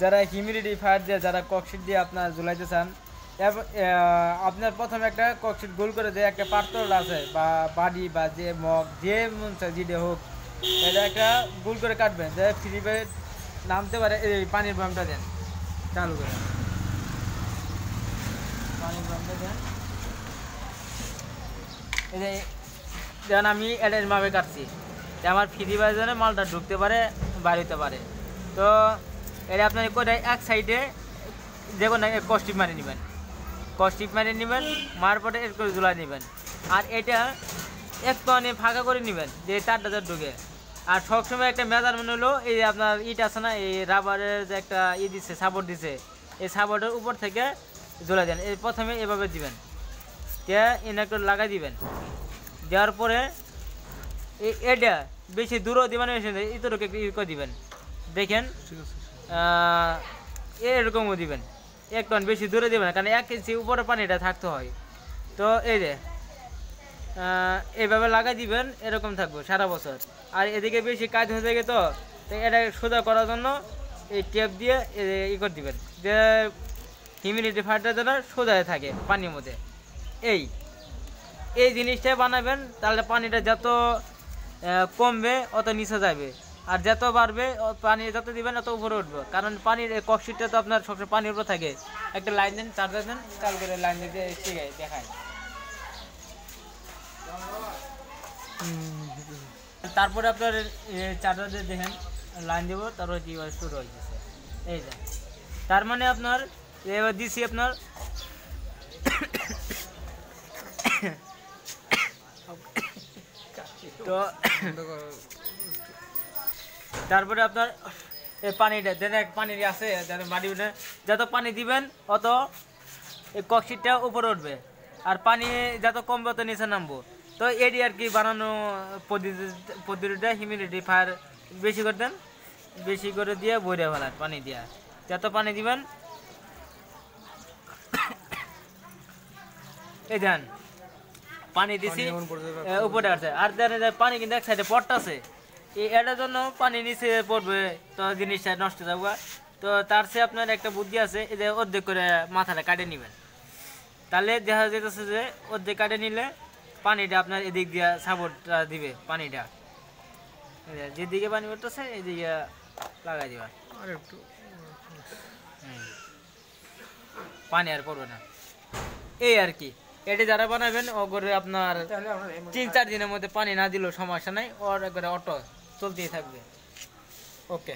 যারা ফায়ার দিয়ে যারা ককশিট দিয়ে আপনার জ্বলাইতে চান আপনার প্রথমে একটা ককশিট গোল করে দেয় একটা পাত্র আছে বা বাড়ি বা যে মগ যে মন চায় যেটা হোক এটা একটা গোল করে কাটবেন যে ফ্রি ফায়ার নামতে পারে এই পানির বামটা দেন চালু করে পানির দেন এই যেমন আমি এটা মাপে কাটছি আমার ফ্রি ফায়ার যেন মালটা ঢুকতে পারে বাইর হইতে পারে তো এটা আপনার কোথায় এক সাইডে দেখুন না কষ্টিপ মারি নেবেন কষ্টিপ মারি নেবেন মার পরে করে জোলা নেবেন আর এটা একটু ফাঁকা করে নেবেন যে তারটা ঢুকে আর সবসময় একটা মেজারমেন্ট হলো এই আপনার ইট আছে না এই রাবারের যে একটা ই দিচ্ছে সাপোর্ট দিছে এই সাপোর্টের উপর থেকে জোলা দেন এই প্রথমে এভাবে দিবেন দিয়ে ইনভার্টার লাগাই দিবেন দেওয়ার পরে এটা বেশি দূরও দিবেন বেশি ইতরকে ইয়ে ইকো দিবেন দেখেন এরকমও দিবেন এক টন বেশি দূরে দিবেন কারণ এক কেজি উপরে পানিটা থাকতে হয় তো এই যে এইভাবে লাগাই দিবেন এরকম থাকবে সারা বছর আর এদিকে বেশি কাজ হয়ে থাকে তো এটা সোজা করার জন্য এই টেপ দিয়ে ই করে দিবেন যে হিউমিডিটি ফাটটা যেন সোজা থাকে পানির মধ্যে এই এই জিনিসটাই বানাবেন তাহলে পানিটা যত কমবে অত নিচে যাবে আর যত বাড়বে পানি যত দিবেন অত উপরে উঠবে কারণ পানির ককশিটটা তো আপনার সবসময় পানির উপরে থাকে একটা লাইন দেন চার্জার দেন চাল করে লাইন দিয়ে দেখায় তারপরে আপনার চার্জার দিয়ে দেখেন লাইন দেবো তারপরে ডিভাই শুরু হয়ে গেছে এই যে তার মানে আপনার এবার দিছি আপনার তো তারপরে আপনার পানিটা এক পানি আছে মাটি উঠে যত পানি দিবেন অত এই ককশিটটা উপরে উঠবে আর পানি যত কমবে অত নিচে নামবো তো এটি আর কি বানানো পদ্ধতিটা হিউমিডিটি ফায়ার বেশি করে দেন বেশি করে দিয়ে বইরে ফেলার পানি দিয়া যত পানি দিবেন এই ধ্যান পানি দিছি উপরে আসছে আর দেখা পানি কিন্তু এক সাইডে এই এটার জন্য পানি নিচে পড়বে তো জিনিসটা নষ্ট যাবো তো তার সে আপনার একটা বুদ্ধি আছে এই যে অর্ধেক করে মাথাটা কাটে নেবেন তাহলে দেখা যেতেছে যে অর্ধেক কাটে নিলে পানিটা আপনার এদিক দিয়ে সাপোর্টটা দিবে পানিটা যেদিকে পানি পড়তেছে এদিকে লাগাই দিবা পানি আর পড়বে না এই আর কি এটা যারা বানাবেন ও করে আপনার তিন চার দিনের মধ্যে পানি না দিলেও সমস্যা নাই ওর একবারে অটো চলতেই থাকবে ওকে